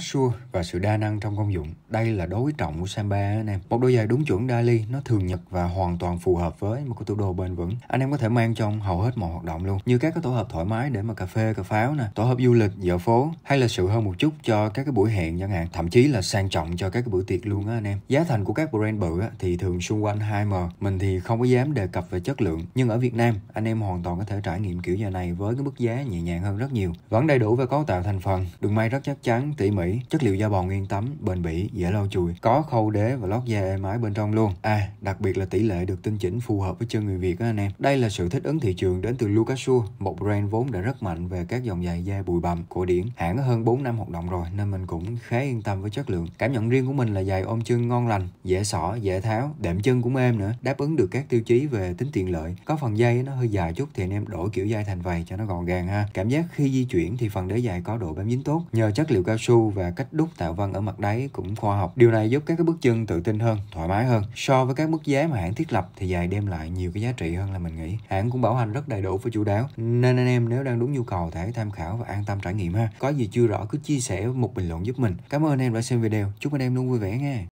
xua và sự đa năng trong công dụng. Đây là đối trọng của Samba anh em. Một đôi giày đúng chuẩn Dali, nó thường nhật và hoàn toàn phù hợp với một cái tủ đồ bền vững. Anh em có thể mang trong hầu hết mọi hoạt động luôn. Như các cái tổ hợp thoải mái để mà cà phê, cà pháo nè, tổ hợp du lịch, dạo phố hay là sự hơn một chút cho các cái buổi hẹn chẳng hạn, thậm chí là sang trọng cho các cái bữa tiệc luôn á anh em. Giá thành của các brand bự á, thì thường xung quanh 2M. Mình thì không có dám đề cập về chất lượng, nhưng ở Việt Nam anh em hoàn toàn có thể trải nghiệm kiểu giày này với cái mức giá nhẹ nhàng hơn rất nhiều. Vẫn đầy đủ về cấu tạo thành phần, đường may rất chắc chắn, tỉ mỹ chất liệu da bò nguyên tấm, bền bỉ, dễ lau chùi, có khâu đế và lót da êm ái bên trong luôn. À, đặc biệt là tỷ lệ được tinh chỉnh phù hợp với chân người Việt á anh em. Đây là sự thích ứng thị trường đến từ lucasu một brand vốn đã rất mạnh về các dòng giày da bụi bặm, cổ điển. Hãng có hơn 4 năm hoạt động rồi nên mình cũng khá yên tâm với chất lượng. Cảm nhận riêng của mình là giày ôm chân ngon lành, dễ xỏ, dễ tháo, đệm chân cũng êm nữa, đáp ứng được các tiêu chí về tính tiện lợi. Có phần dây nó hơi dài chút thì anh em đổi kiểu dây thành vầy cho nó gọn gàng ha. Cảm giác khi di chuyển thì phần đế dài có độ bám dính tốt. Nhờ chất liệu cao su lưu và cách đúc tạo văn ở mặt đáy cũng khoa học. Điều này giúp các cái bước chân tự tin hơn, thoải mái hơn. So với các mức giá mà hãng thiết lập thì dài đem lại nhiều cái giá trị hơn là mình nghĩ. Hãng cũng bảo hành rất đầy đủ và chú đáo. Nên anh em nếu đang đúng nhu cầu thể tham khảo và an tâm trải nghiệm ha. Có gì chưa rõ cứ chia sẻ một bình luận giúp mình. Cảm ơn anh em đã xem video. Chúc anh em luôn vui vẻ nha.